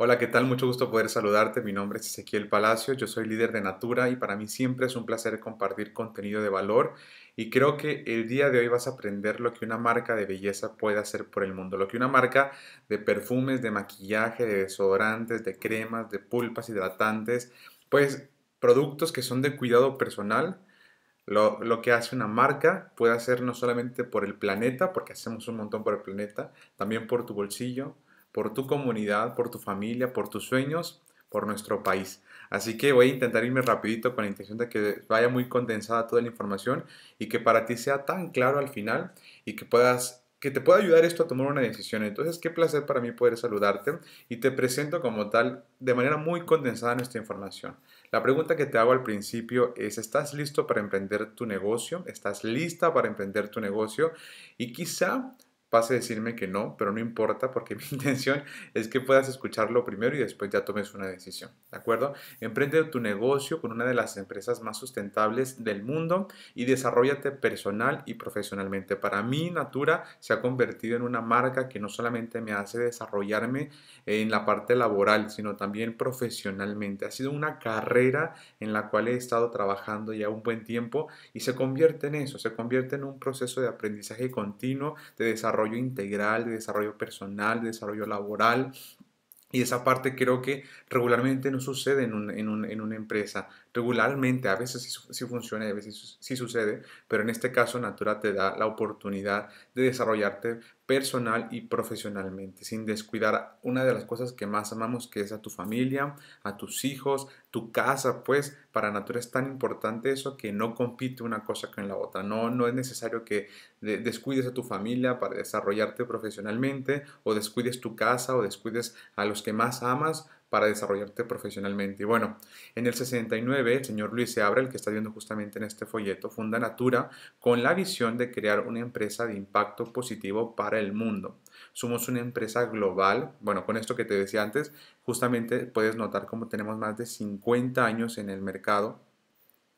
Hola, ¿qué tal? Mucho gusto poder saludarte. Mi nombre es Ezequiel Palacio, yo soy líder de Natura y para mí siempre es un placer compartir contenido de valor y creo que el día de hoy vas a aprender lo que una marca de belleza puede hacer por el mundo, lo que una marca de perfumes, de maquillaje, de desodorantes, de cremas, de pulpas hidratantes, pues productos que son de cuidado personal, lo, lo, que hace una marca puede hacer no solamente por el planeta, porque hacemos un montón por el planeta, también por tu bolsillo, por tu comunidad, por tu familia, por tus sueños, por nuestro país. Así que voy a intentar irme rapidito con la intención de que vaya muy condensada toda la información y que para ti sea tan claro al final y que puedas que te pueda ayudar esto a tomar una decisión. Entonces, qué placer para mí poder saludarte y te presento como tal de manera muy condensada nuestra información. La pregunta que te hago al principio es, ¿estás listo para emprender tu negocio? ¿Estás lista para emprender tu negocio? Y quizá pase a decirme que no, pero no importa porque mi intención es que puedas escucharlo primero y después ya tomes una decisión, ¿de acuerdo? Emprende tu negocio con una de las empresas más sustentables del mundo y desarrollate personal y profesionalmente. Para mí, Natura se ha convertido en una marca que no solamente me hace desarrollarme en la parte laboral, sino también profesionalmente. Ha sido una carrera en la cual he estado trabajando ya un buen tiempo y se convierte en eso, se convierte en un proceso de aprendizaje continuo, de desarrollo integral, de desarrollo personal, de desarrollo laboral. Y esa parte creo que regularmente no sucede en, en una empresa regularmente, a veces sí, funciona y a veces sí sucede, pero en este caso Natura te da la oportunidad de desarrollarte personal y profesionalmente, sin descuidar una de las cosas que más amamos, que es a tu familia, a tus hijos, tu casa, pues para Natura es tan importante eso que no compite una cosa con la otra, no, no es necesario que descuides a tu familia para desarrollarte profesionalmente o descuides tu casa o descuides a los que más amas para desarrollarte profesionalmente. Y bueno, en el 69, el señor Luis Seabra, el que está viendo justamente en este folleto, funda Natura con la visión de crear una empresa de impacto positivo para el mundo. Somos una empresa global. Bueno, con esto que te decía antes, justamente puedes notar cómo tenemos más de 50 años en el mercado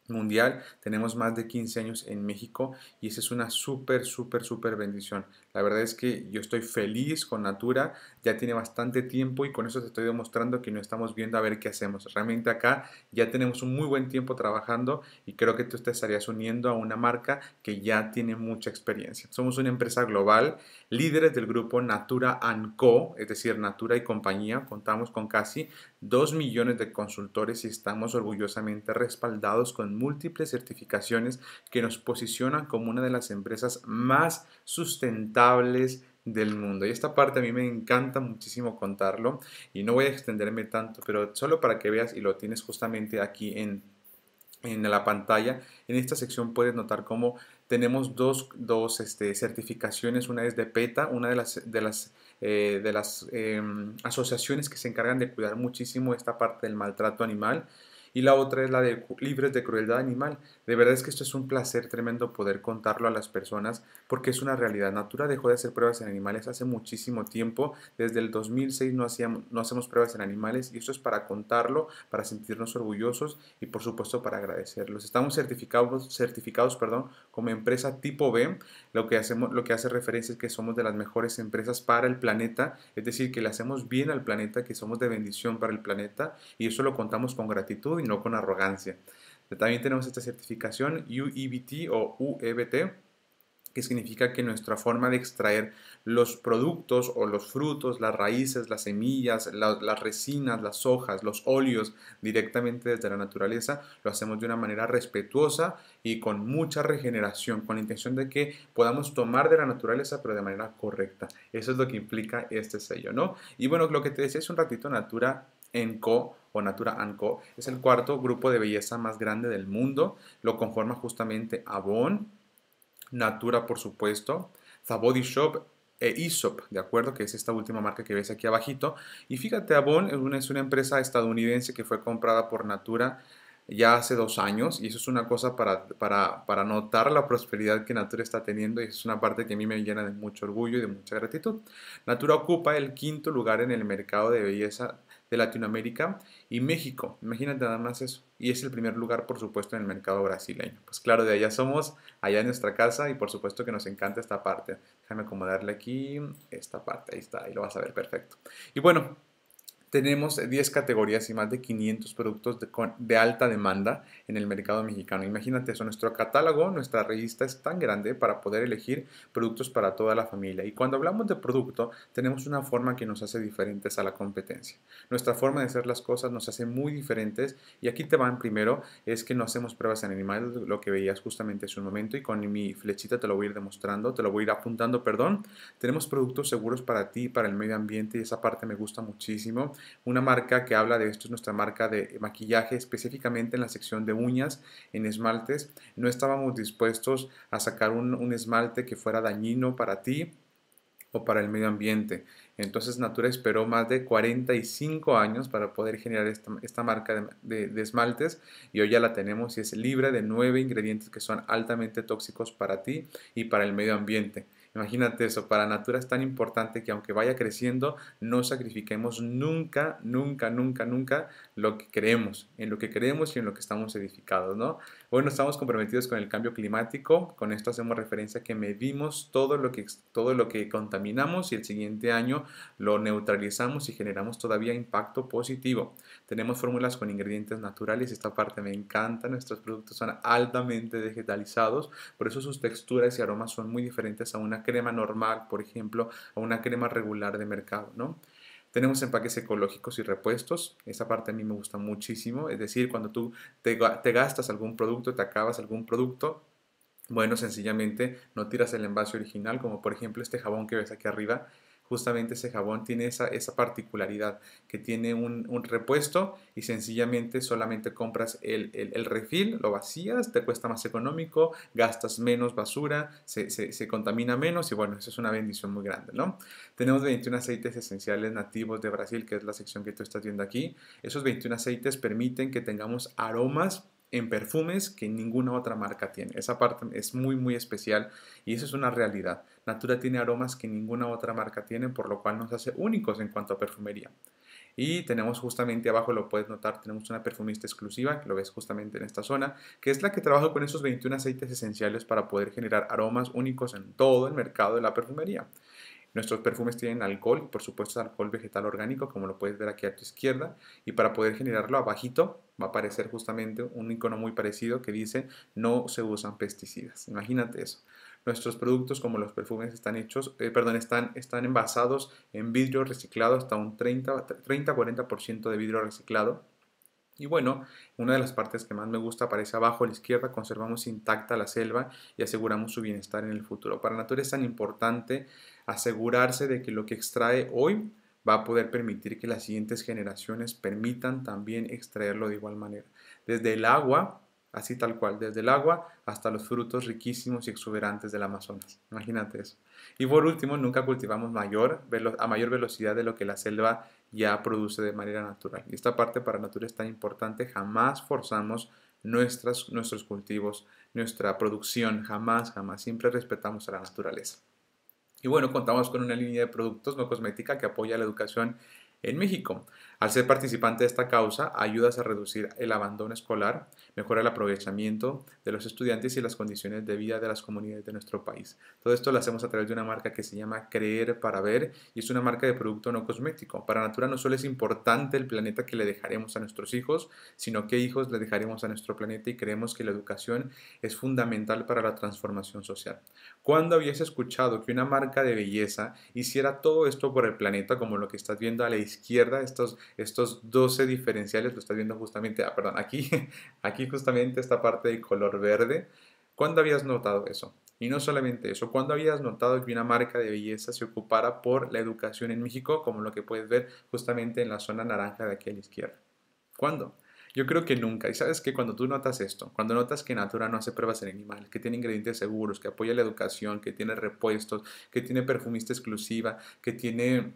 mundial, tenemos más de 15 años en México y esa es una súper, súper, súper bendición. La verdad es que yo estoy feliz con Natura, ya tiene bastante tiempo y con eso te estoy demostrando que no estamos viendo a ver qué hacemos. Realmente acá ya tenemos un muy buen tiempo trabajando y creo que tú te estarías uniendo a una marca que ya tiene mucha experiencia. Somos una empresa global, líderes del grupo Natura Co, es decir, Natura y compañía. Contamos con casi 2 millones de consultores y estamos orgullosamente respaldados con múltiples certificaciones que nos posicionan como una de las empresas más sustentables del mundo. Y esta parte a mí me encanta muchísimo contarlo y no voy a extenderme tanto, pero solo para que veas y lo tienes justamente aquí en, en la pantalla, en esta sección puedes notar cómo tenemos dos, dos este, certificaciones, una es de PETA, una de las, de las, eh, de las em, asociaciones que se encargan de cuidar muchísimo esta parte del maltrato animal, y la otra es la de libres de crueldad animal. De verdad es que esto es un placer tremendo poder contarlo a las personas porque es una realidad. Natura dejó de hacer pruebas en animales hace muchísimo tiempo, desde el 2006 no, hacíamos, no hacemos pruebas en animales y esto es para contarlo, para sentirnos orgullosos y por supuesto para agradecerlos. Estamos certificados, certificados perdón, como empresa tipo B, lo que, hacemos, lo que hace referencia es que somos de las mejores empresas para el planeta, es decir, que le hacemos bien al planeta, que somos de bendición para el planeta y eso lo contamos con gratitud y no con arrogancia. Eh, también tenemos esta certificación UEBT o UEBT, que significa que nuestra forma de extraer los productos o los frutos, las raíces, las semillas, las resinas, las hojas, los óleos directamente desde la naturaleza, lo hacemos de una manera respetuosa y con mucha regeneración, con la intención de que podamos tomar de la naturaleza pero de manera correcta. Eso es lo que implica este sello, ¿no? Y bueno, lo que te decía es un ratito, Natura Enco o Natura Enco Es el cuarto grupo de belleza más grande del mundo. Lo conforma justamente Avon, Natura por supuesto, The Body Shop e Aesop, ¿de acuerdo? Que es esta última marca que ves aquí abajito. Y fíjate, Avon es una, es una empresa estadounidense que fue comprada por Natura ya hace dos años y eso es una cosa para, para, para, notar la prosperidad que Natura está teniendo y es una parte que a mí me llena de mucho orgullo y de mucha gratitud. Natura ocupa el quinto lugar en el mercado de belleza de Latinoamérica y México. Imagínate nada más eso. Y es el primer lugar, por supuesto, en el mercado brasileño. Pues claro, de allá somos, allá en nuestra casa y por supuesto que nos encanta esta parte. Déjame acomodarle aquí esta parte, ahí está, ahí lo vas a ver perfecto. Y bueno, tenemos 10 categorías y más de 500 productos de, alta demanda en el mercado mexicano. Imagínate eso, nuestro catálogo, nuestra revista es tan grande para poder elegir productos para toda la familia. Y cuando hablamos de producto, tenemos una forma que nos hace diferentes a la competencia. Nuestra forma de hacer las cosas nos hace muy diferentes y aquí te van primero, es que no hacemos pruebas en animales, lo que veías justamente hace un momento y con mi flechita te lo voy a ir demostrando, te lo voy a ir apuntando, perdón. Tenemos productos seguros para ti, para el medio ambiente y esa parte me gusta muchísimo una marca que habla de esto es nuestra marca de maquillaje, específicamente en la sección de uñas, en esmaltes. No estábamos dispuestos a sacar un, esmalte que fuera dañino para ti o para el medio ambiente. Entonces Natura esperó más de 45 años para poder generar esta, marca de, esmaltes y hoy ya la tenemos y es libre de nueve ingredientes que son altamente tóxicos para ti y para el medio ambiente. Imagínate eso, para Natura es tan importante que aunque vaya creciendo, no sacrifiquemos nunca, nunca, nunca, nunca lo que creemos, en lo que creemos y en lo que estamos edificados, ¿no? Bueno, estamos comprometidos con el cambio climático. Con esto hacemos referencia a que medimos todo lo que, todo lo que contaminamos y el siguiente año lo neutralizamos y generamos todavía impacto positivo. Tenemos fórmulas con ingredientes naturales. Esta parte me encanta. Nuestros productos son altamente vegetalizados. Por eso sus texturas y aromas son muy diferentes a una crema normal, por ejemplo, a una crema regular de mercado, ¿no? Tenemos empaques ecológicos y repuestos. Esa parte a mí me gusta muchísimo. Es decir, cuando tú te, gastas algún producto, te acabas algún producto, bueno, sencillamente no tiras el envase original, como por ejemplo este jabón que ves aquí arriba justamente ese jabón tiene esa, particularidad que tiene un, repuesto y sencillamente solamente compras el, refil, lo vacías, te cuesta más económico, gastas menos basura, se, se, contamina menos y bueno, eso es una bendición muy grande, ¿no? Tenemos 21 aceites esenciales nativos de Brasil, que es la sección que tú estás viendo aquí. Esos 21 aceites permiten que tengamos aromas en perfumes que ninguna otra marca tiene. Esa parte es muy, muy especial y eso es una realidad. Natura tiene aromas que ninguna otra marca tiene, por lo cual nos hace únicos en cuanto a perfumería. Y tenemos justamente abajo, lo puedes notar, tenemos una perfumista exclusiva, que lo ves justamente en esta zona, que es la que trabaja con esos 21 aceites esenciales para poder generar aromas únicos en todo el mercado de la perfumería. Nuestros perfumes tienen alcohol por supuesto alcohol vegetal orgánico, como lo puedes ver aquí a tu izquierda. Y para poder generarlo abajito va a aparecer justamente un icono muy parecido que dice no se usan pesticidas. Imagínate eso. Nuestros productos como los perfumes están hechos, eh, perdón, están, están envasados en vidrio reciclado hasta un 30-40% de vidrio reciclado y bueno, una de las partes que más me gusta aparece abajo a la izquierda, conservamos intacta la selva y aseguramos su bienestar en el futuro. Para naturaleza es tan importante asegurarse de que lo que extrae hoy va a poder permitir que las siguientes generaciones permitan también extraerlo de igual manera. Desde el agua, así tal cual, desde el agua hasta los frutos riquísimos y exuberantes del Amazonas. Imagínate eso. Y por último, nunca cultivamos mayor, a mayor velocidad de lo que la selva ya produce de manera natural. Y esta parte para la natura es tan importante, jamás forzamos nuestras, nuestros cultivos, nuestra producción, jamás, jamás, siempre respetamos a la naturaleza. Y bueno, contamos con una línea de productos no cosmética que apoya la educación en México. Al ser participante de esta causa, ayudas a reducir el abandono escolar, mejora el aprovechamiento de los estudiantes y las condiciones de vida de las comunidades de nuestro país. Todo esto lo hacemos a través de una marca que se llama Creer para Ver y es una marca de producto no cosmético. Para Natura no solo es importante el planeta que le dejaremos a nuestros hijos, sino qué hijos le dejaremos a nuestro planeta y creemos que la educación es fundamental para la transformación social. ¿Cuándo habías escuchado que una marca de belleza hiciera todo esto por el planeta como lo que estás viendo a la izquierda, estos estos 12 diferenciales, lo estás viendo justamente, ah, perdón, aquí, aquí justamente esta parte de color verde. ¿Cuándo habías notado eso? Y no solamente eso, ¿cuándo habías notado que una marca de belleza se ocupara por la educación en México, como lo que puedes ver justamente en la zona naranja de aquí a la izquierda? ¿Cuándo? Yo creo que nunca. Y sabes que cuando tú notas esto, cuando notas que Natura no hace pruebas en animales, que tiene ingredientes seguros, que apoya la educación, que tiene repuestos, que tiene perfumista exclusiva, que tiene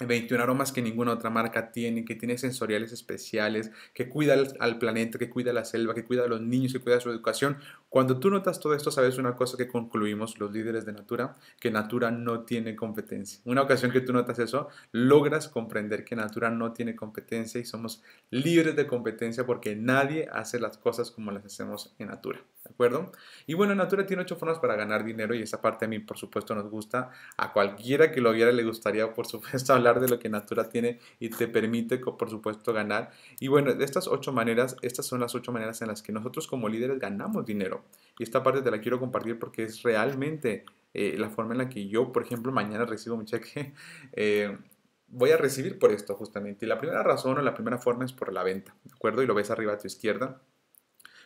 21 aromas que ninguna otra marca tiene, que tiene sensoriales especiales, que cuida al, planeta, que cuida la selva, que cuida a los niños, que cuida su educación. Cuando tú notas todo esto, sabes una cosa que concluimos los líderes de Natura, que Natura no tiene competencia. Una ocasión que tú notas eso, logras comprender que Natura no tiene competencia y somos libres de competencia porque nadie hace las cosas como las hacemos en Natura. ¿De acuerdo? Y bueno, Natura tiene ocho formas para ganar dinero y esa parte a mí, por supuesto, nos gusta. A cualquiera que lo viera le gustaría, por supuesto, hablar de lo que Natura tiene y te permite, por supuesto, ganar. Y bueno, de estas ocho maneras, estas son las ocho maneras en las que nosotros como líderes ganamos dinero. Y esta parte te la quiero compartir porque es realmente eh, la forma en la que yo, por ejemplo, mañana recibo un cheque, eh, voy a recibir por esto justamente. Y la primera razón o la primera forma es por la venta, ¿de acuerdo? Y lo ves arriba a tu izquierda.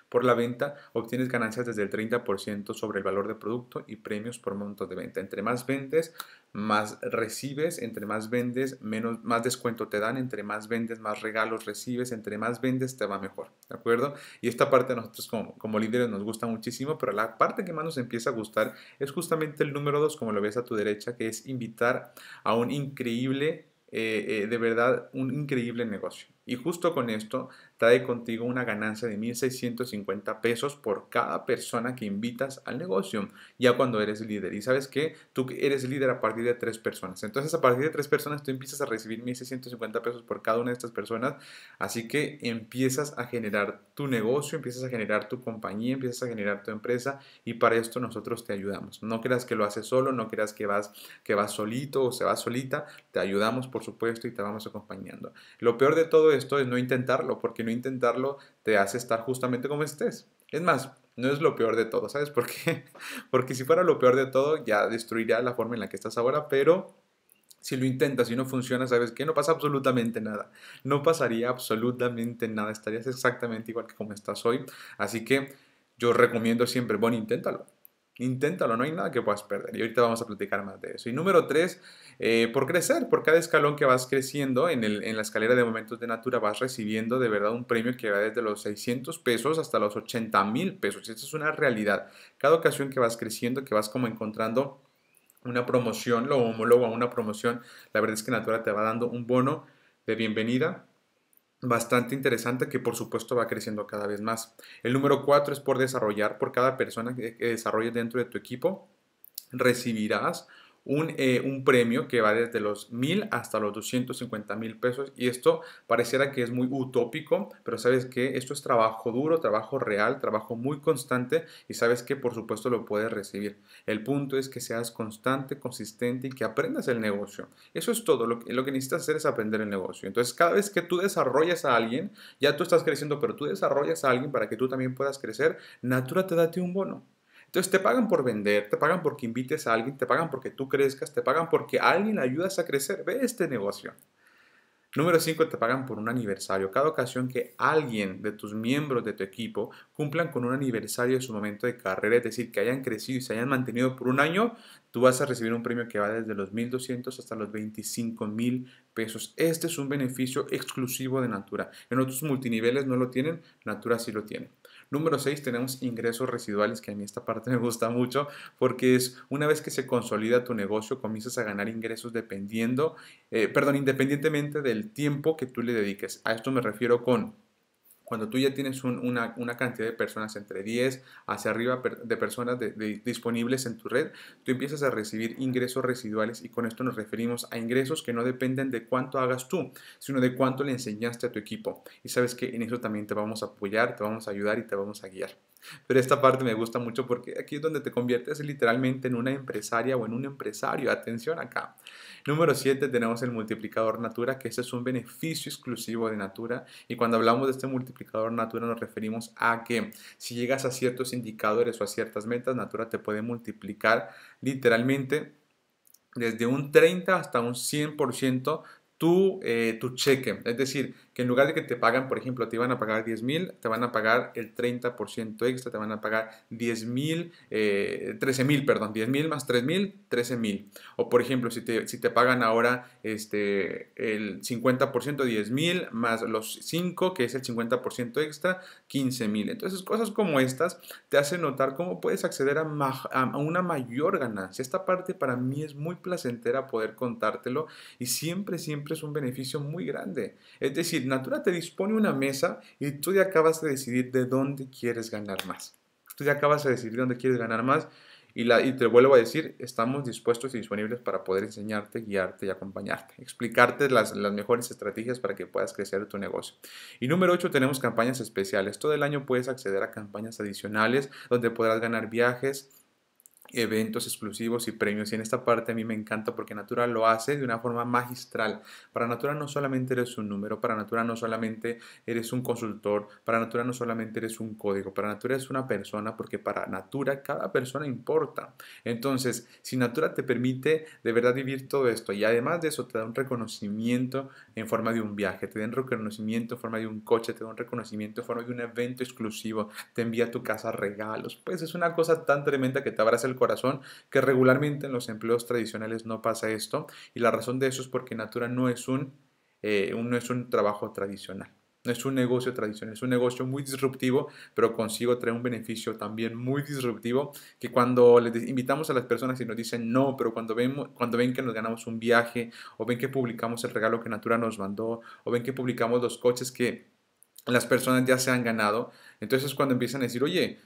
Por la venta obtienes ganancias desde el 30% sobre el valor de producto y premios por monto de venta. Entre más vendes, más recibes, entre más vendes, menos, más descuento te dan, entre más vendes, más regalos recibes, entre más vendes, te va mejor, ¿de acuerdo? Y esta parte a nosotros como, como líderes nos gusta muchísimo, pero la parte que más nos empieza a gustar es justamente el número dos, como lo ves a tu derecha, que es invitar a un increíble eh, eh, de verdad un increíble negocio. Y justo con esto trae contigo una ganancia de 1.650 pesos por cada persona que invitas al negocio, ya cuando eres líder. Y sabes que tú eres líder a partir de tres personas. Entonces, a partir de tres personas, tú empiezas a recibir 1.650 pesos por cada una de estas personas. Así que empiezas a generar tu negocio, empiezas a generar tu compañía, empiezas a generar tu empresa y para esto nosotros te ayudamos. No creas que lo haces solo, no creas que vas, que vas solito o se va solita. Te ayudamos, por supuesto, y te vamos acompañando. Lo peor de todo esto es no intentarlo porque intentarlo te hace estar justamente como estés. Es más, no es lo peor de todo, ¿sabes por qué? Porque si fuera lo peor de todo, ya destruiría la forma en la que estás ahora, pero si lo intentas y no funciona, ¿sabes qué? No pasa absolutamente nada. No pasaría absolutamente nada. Estarías exactamente igual que como estás hoy. Así que yo recomiendo siempre, bueno, inténtalo Inténtalo, no hay nada que puedas perder. Y ahorita vamos a platicar más de eso. Y número tres, eh, por crecer. Por cada escalón que vas creciendo en, la escalera de momentos de Natura vas recibiendo de verdad un premio que va desde los 600 pesos hasta los 80 mil pesos. esto es una realidad. Cada ocasión que vas creciendo, que vas como encontrando una promoción, lo homólogo a una promoción, la verdad es que Natura te va dando un bono de bienvenida bastante interesante que por supuesto va creciendo cada vez más. El número 4 es por desarrollar, por cada persona que desarrolles dentro de tu equipo, recibirás eh, un, premio que va desde los 1000 hasta los 250 mil pesos y esto pareciera que es muy utópico, pero sabes que esto es trabajo duro, trabajo real, trabajo muy constante y sabes que por supuesto lo puedes recibir. El punto es que seas constante, consistente y que aprendas el negocio. Eso es todo, lo que, lo que necesitas hacer es aprender el negocio. Entonces cada vez que tú desarrollas a alguien, ya tú estás creciendo, pero tú desarrollas a alguien para que tú también puedas crecer, Natura te date un bono. Entonces te pagan por vender, te pagan porque invites a alguien, te pagan porque tú crezcas, te pagan porque alguien ayudas a crecer. Ve este negocio. Número 5, te pagan por un aniversario. Cada ocasión que alguien de tus miembros de tu equipo cumplan con un aniversario de su momento de carrera, es decir, que hayan crecido y se hayan mantenido por un año, tú vas a recibir un premio que va desde los 1.200 hasta los 25.000 pesos. Este es un beneficio exclusivo de Natura. En otros multiniveles no lo tienen, Natura sí lo tiene. Número 6, tenemos ingresos residuales, que a mí esta parte me gusta mucho, porque es una vez que se consolida tu negocio, comienzas a ganar ingresos dependiendo, eh, perdón, independientemente del tiempo que tú le dediques. A esto me refiero con cuando tú ya tienes una, cantidad de personas, entre 10 hacia arriba de personas disponibles en tu red, tú empiezas a recibir ingresos residuales y con esto nos referimos a ingresos que no dependen de cuánto hagas tú, sino de cuánto le enseñaste a tu equipo. Y sabes que en eso también te vamos a apoyar, te vamos a ayudar y te vamos a guiar. Pero esta parte me gusta mucho porque aquí es donde te conviertes literalmente en una empresaria o en un empresario. Atención acá. Número 7 tenemos el multiplicador Natura, que ese es un beneficio exclusivo de Natura. Y cuando hablamos de este multiplicador Natura nos referimos a que si llegas a ciertos indicadores o a ciertas metas, Natura te puede multiplicar literalmente desde un 30 hasta un 100% tu, eh, tu cheque. Es decir, que en lugar de que te pagan, por ejemplo, te iban a pagar 10 mil, te van a pagar el 30% extra, te van a pagar 10 mil, 13 eh, mil, perdón, 10 mil más 3 mil, 13 mil. O por ejemplo, si te, si te pagan ahora este, el 50%, 10 mil más los 5, que es el 50% extra, 15 mil. Entonces, cosas como estas te hacen notar cómo puedes acceder a, a una mayor ganancia. Esta parte para mí es muy placentera poder contártelo y siempre, siempre es un beneficio muy grande. Es decir, Natura te dispone una mesa y tú ya acabas de decidir de dónde quieres ganar más. Tú ya acabas de decidir dónde quieres ganar más y, la, te vuelvo a decir, estamos dispuestos y disponibles para poder enseñarte, guiarte y acompañarte, explicarte las, las mejores estrategias para que puedas crecer tu negocio. Y número 8, tenemos campañas especiales. Todo el año puedes acceder a campañas adicionales donde podrás ganar viajes, eventos exclusivos y premios. Y en esta parte a mí me encanta porque Natura lo hace de una forma magistral. Para Natura no solamente eres un número, para Natura no solamente eres un consultor, para Natura no solamente eres un código, para Natura es una persona porque para Natura cada persona importa. Entonces, si Natura te permite de verdad vivir todo esto y además de eso te da un reconocimiento en forma de un viaje, te da un reconocimiento en forma de un coche, te da un reconocimiento en forma de un evento exclusivo, te envía a tu casa regalos, pues es una cosa tan tremenda que te abraza el corazón, que regularmente en los empleos tradicionales no pasa esto. Y la razón de eso es porque Natura no es eh, un, no es un trabajo tradicional. No es un negocio tradicional, es un negocio muy disruptivo, pero consigo trae un beneficio también muy disruptivo, que cuando les invitamos a las personas y nos dicen no, pero cuando ven, cuando ven que nos ganamos un viaje, o ven que publicamos el regalo que Natura nos mandó, o ven que publicamos los coches que las personas ya se han ganado, entonces es cuando empiezan a decir, oye,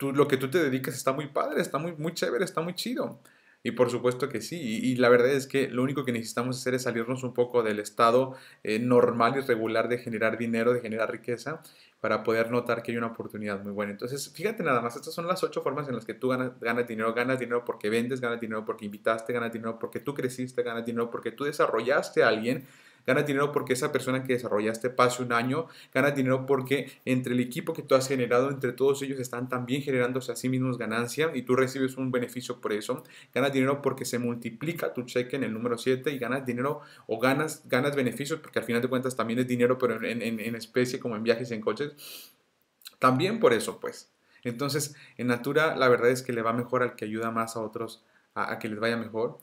lo que tú te dedicas está muy padre, está muy, muy chévere, está muy chido. Y por supuesto que sí, y, la verdad es que lo único que necesitamos hacer es salirnos un poco del estado eh, normal y regular de generar dinero, de generar riqueza, para poder notar que hay una oportunidad muy buena. Entonces, fíjate nada más, estas son las ocho formas en las que tú ganas, ganas dinero. Ganas dinero porque vendes, ganas dinero porque invitaste, ganas dinero porque tú creciste, ganas dinero porque tú desarrollaste a alguien ganas dinero porque esa persona que desarrollaste pase un año, ganas dinero porque entre el equipo que tú has generado, entre todos ellos están también generándose a sí mismos ganancia y tú recibes un beneficio por eso, ganas dinero porque se multiplica tu cheque en el número 7 y ganas dinero o ganas, ganas beneficios porque al final de cuentas también es dinero pero en, especie como en viajes y en coches. También por eso, pues. Entonces, en Natura la verdad es que le va mejor al que ayuda más a otros a que les vaya mejor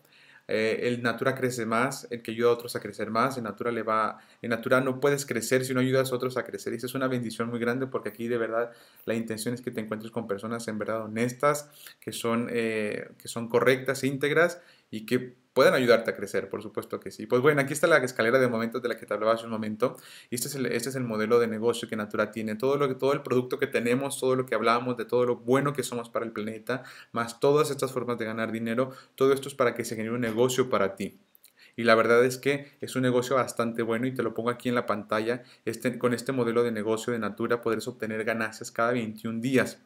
eh, el natura crece más, el que ayuda a otros a crecer más, en natura le va, el natura no puedes crecer si no ayudas a otros a crecer. Y esa es una bendición muy grande porque aquí de verdad la intención es que te encuentres con personas en verdad honestas, que son, eh, que son correctas, íntegras y que pueden ayudarte a crecer, por supuesto que sí. Pues bueno, aquí está la escalera de momentos de la que te hablaba hace un momento. Este es el, este es el modelo de negocio que Natura tiene. Todo, lo, todo el producto que tenemos, todo lo que hablábamos de todo lo bueno que somos para el planeta, más todas estas formas de ganar dinero, todo esto es para que se genere un negocio para ti y la verdad es que es un negocio bastante bueno y te lo pongo aquí en la pantalla. Este, con este modelo de negocio de Natura podrás obtener ganancias cada 21 días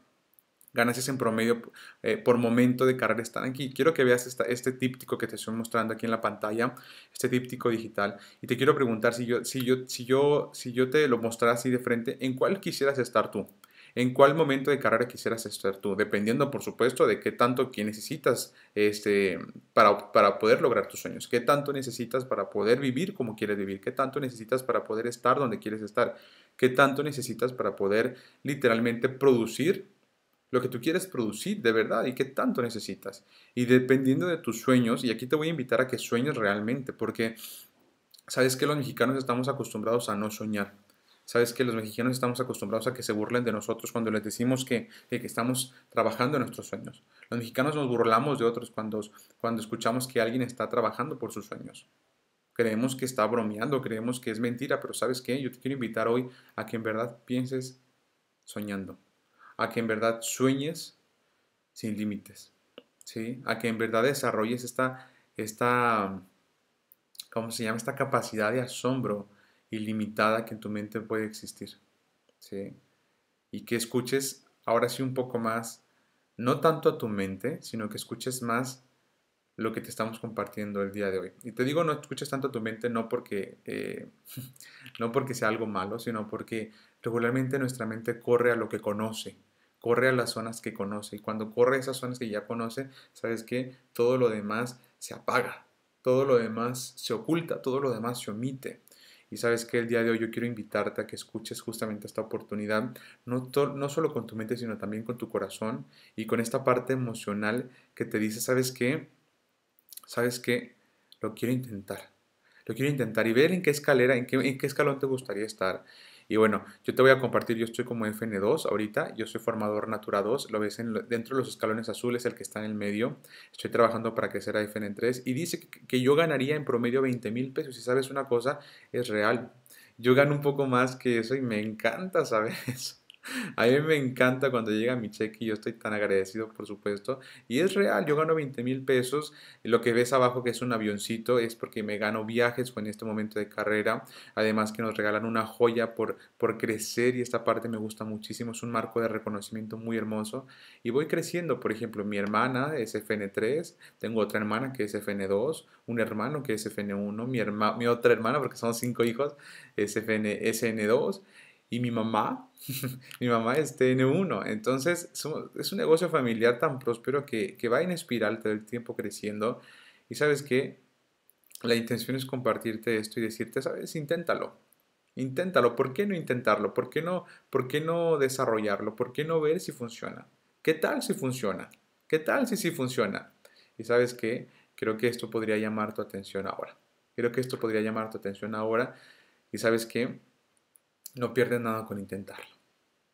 ganancias en promedio eh, por momento de carrera están aquí. Quiero que veas este típtico que te estoy mostrando aquí en la pantalla, este típtico digital, y te quiero preguntar si yo, si yo, si yo, si yo te lo mostrara así de frente, ¿en cuál quisieras estar tú? ¿En cuál momento de carrera quisieras estar tú? Dependiendo, por supuesto, de qué tanto que necesitas este, para, para poder lograr tus sueños, qué tanto necesitas para poder vivir como quieres vivir, qué tanto necesitas para poder estar donde quieres estar, qué tanto necesitas para poder literalmente producir lo que tú quieres producir de verdad y qué tanto necesitas. Y dependiendo de tus sueños, y aquí te voy a invitar a que sueñes realmente, porque sabes que los mexicanos estamos acostumbrados a no soñar. Sabes que los mexicanos estamos acostumbrados a que se burlen de nosotros cuando les decimos que, estamos trabajando en nuestros sueños. Los mexicanos nos burlamos de otros cuando, cuando escuchamos que alguien está trabajando por sus sueños creemos que está bromeando, creemos que es mentira, pero sabes qué, yo te quiero invitar hoy a que en verdad pienses soñando a que en verdad sueñes sin límites, ¿sí? A que en verdad desarrolles esta, esta, ¿cómo se llama? Esta capacidad de asombro ilimitada que en tu mente puede existir, ¿sí? Y que escuches ahora sí un poco más, no tanto a tu mente, sino que escuches más lo que te estamos compartiendo el día de hoy. Y te digo, no escuches tanto a tu mente, no porque, eh, no porque sea algo malo, sino porque regularmente nuestra mente corre a lo que conoce, corre a las zonas que conoce. Y cuando corre a esas zonas que ya conoce, sabes que todo lo demás se apaga, todo lo demás se oculta, todo lo demás se omite. Y sabes que el día de hoy yo quiero invitarte a que escuches justamente esta oportunidad, no, no solo con tu mente, sino también con tu corazón y con esta parte emocional que te dice, sabes qué, sabes que lo quiero intentar, lo quiero intentar y ver en qué escalera, en qué, en qué escalón te gustaría estar, y bueno, yo te voy a compartir, yo estoy como FN2 ahorita, yo soy formador Natura 2, lo ves en, dentro de los escalones azules, el que está en el medio. Estoy trabajando para crecer a FN3 y dice que, yo ganaría en promedio 20 mil pesos. Si sabes una cosa, es real. Yo gano un poco más que eso y me encanta saber A mí me encanta cuando llega mi cheque y yo estoy tan agradecido, por supuesto. Y es real, yo gano 20 mil pesos. Lo que ves abajo que es un avioncito es porque me gano viajes con en este momento de carrera. Además que nos regalan una joya por, por crecer y esta parte me gusta muchísimo. Es un marco de reconocimiento muy hermoso. Y voy creciendo, por ejemplo, mi hermana es FN3, tengo otra hermana que es FN2, un hermano que es FN1, mi, mi otra hermana, porque son cinco hijos, es FN, 2 y mi mamá, mi mamá es TN1. Entonces es un negocio familiar tan próspero que, que va en espiral todo el tiempo creciendo. Y sabes que la intención es compartirte esto y decirte, sabes, inténtalo. Inténtalo, ¿por qué no intentarlo? ¿Por qué no, ¿Por qué no desarrollarlo? ¿Por qué no ver si funciona? ¿Qué tal si funciona? ¿Qué tal si sí funciona? Y sabes qué, creo que esto podría llamar tu atención ahora. Creo que esto podría llamar tu atención ahora. Y sabes qué, no pierdes nada con intentarlo.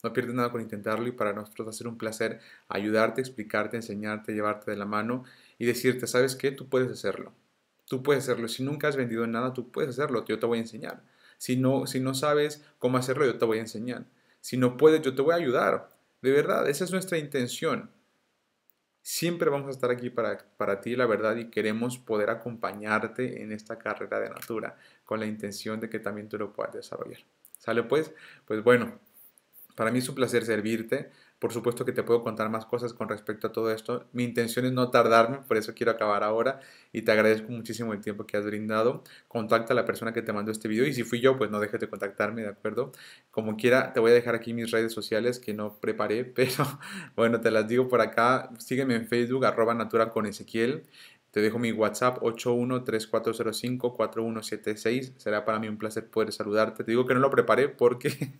No pierdes nada con intentarlo y para nosotros va a ser un placer ayudarte, explicarte, enseñarte, llevarte de la mano y decirte, ¿sabes qué? Tú puedes hacerlo. Tú puedes hacerlo. Si nunca has vendido nada, tú puedes hacerlo. Yo te voy a enseñar. Si no, si no sabes cómo hacerlo, yo te voy a enseñar. Si no puedes, yo te voy a ayudar. De verdad, esa es nuestra intención. Siempre vamos a estar aquí para, para ti, la verdad, y queremos poder acompañarte en esta carrera de natura con la intención de que también tú lo puedas desarrollar. ¿Sale pues? Pues bueno, para mí es un placer servirte. Por supuesto que te puedo contar más cosas con respecto a todo esto. Mi intención es no tardarme, por eso quiero acabar ahora y te agradezco muchísimo el tiempo que has brindado. Contacta a la persona que te mandó este video y si fui yo, pues no dejes de contactarme, ¿de acuerdo? Como quiera, te voy a dejar aquí mis redes sociales que no preparé, pero bueno, te las digo por acá. Sígueme en Facebook, arroba natura con Ezequiel. Te dejo mi WhatsApp 8134054176. Será para mí un placer poder saludarte. Te digo que no lo preparé porque,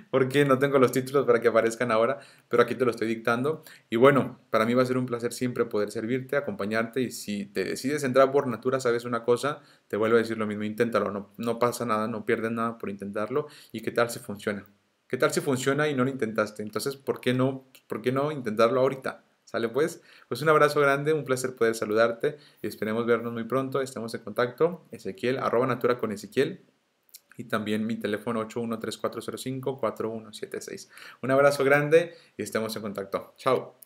porque no tengo los títulos para que aparezcan ahora, pero aquí te lo estoy dictando. Y bueno, para mí va a ser un placer siempre poder servirte, acompañarte y si te decides entrar por Natura, sabes una cosa, te vuelvo a decir lo mismo, inténtalo, no, pasa nada, no pierdes nada por intentarlo y qué tal si funciona. ¿Qué tal si funciona y no lo intentaste? Entonces, ¿por qué no, por qué no intentarlo ahorita? ¿Sale pues? Pues un abrazo grande, un placer poder saludarte y esperemos vernos muy pronto. Estamos en contacto. Ezequiel, arroba natura con Ezequiel y también mi teléfono 813405-4176. Un abrazo grande y estemos en contacto. Chao.